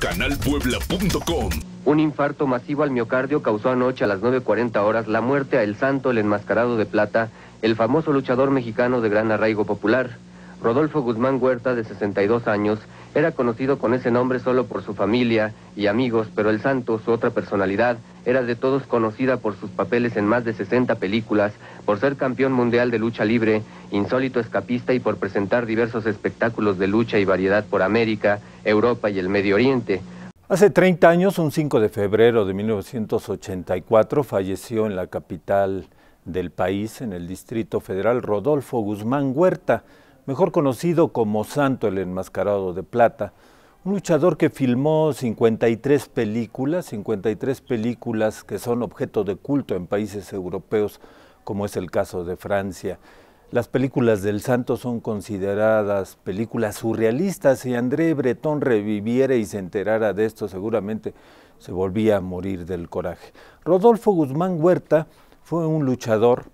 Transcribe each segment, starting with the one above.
Canalpuebla.com. Un infarto masivo al miocardio causó anoche a las 9.40 horas la muerte a El Santo, el enmascarado de plata, el famoso luchador mexicano de gran arraigo popular. Rodolfo Guzmán Huerta, de 62 años, era conocido con ese nombre solo por su familia y amigos, pero El Santo, su otra personalidad, era de todos conocida por sus papeles en más de 60 películas, por ser campeón mundial de lucha libre, insólito escapista y por presentar diversos espectáculos de lucha y variedad por América, Europa y el Medio Oriente. Hace 30 años, un 5 de febrero de 1984, falleció en la capital del país, en el Distrito Federal, Rodolfo Guzmán Huerta, mejor conocido como Santo el Enmascarado de Plata, un luchador que filmó 53 películas, 53 películas que son objeto de culto en países europeos, como es el caso de Francia. Las películas del santo son consideradas películas surrealistas. Si André Breton reviviera y se enterara de esto, seguramente se volvía a morir del coraje. Rodolfo Guzmán Huerta fue un luchador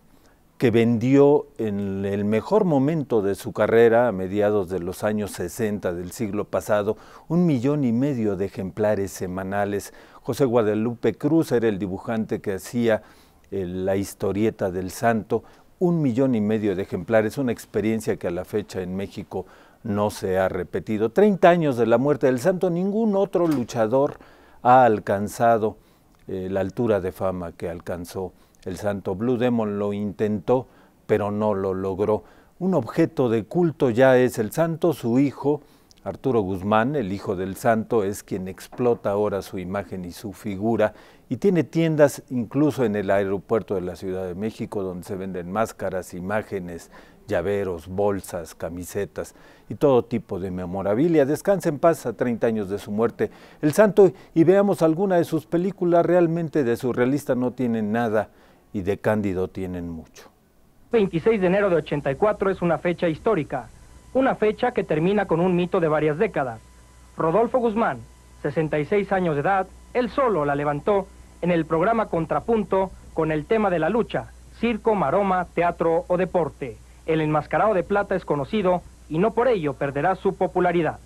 que vendió en el mejor momento de su carrera, a mediados de los años 60 del siglo pasado, un millón y medio de ejemplares semanales. José Guadalupe Cruz era el dibujante que hacía eh, la historieta del santo, un millón y medio de ejemplares, una experiencia que a la fecha en México no se ha repetido. Treinta años de la muerte del santo, ningún otro luchador ha alcanzado eh, la altura de fama que alcanzó el santo. Blue Demon lo intentó, pero no lo logró. Un objeto de culto ya es el santo, su hijo, Arturo Guzmán, el hijo del santo, es quien explota ahora su imagen y su figura y tiene tiendas incluso en el aeropuerto de la Ciudad de México donde se venden máscaras, imágenes, llaveros, bolsas, camisetas y todo tipo de memorabilia. Descansa en paz a 30 años de su muerte. El santo y veamos alguna de sus películas, realmente de surrealista no tienen nada y de Cándido tienen mucho. 26 de enero de 84 es una fecha histórica una fecha que termina con un mito de varias décadas. Rodolfo Guzmán, 66 años de edad, él solo la levantó en el programa Contrapunto con el tema de la lucha, circo, maroma, teatro o deporte. El enmascarado de plata es conocido y no por ello perderá su popularidad.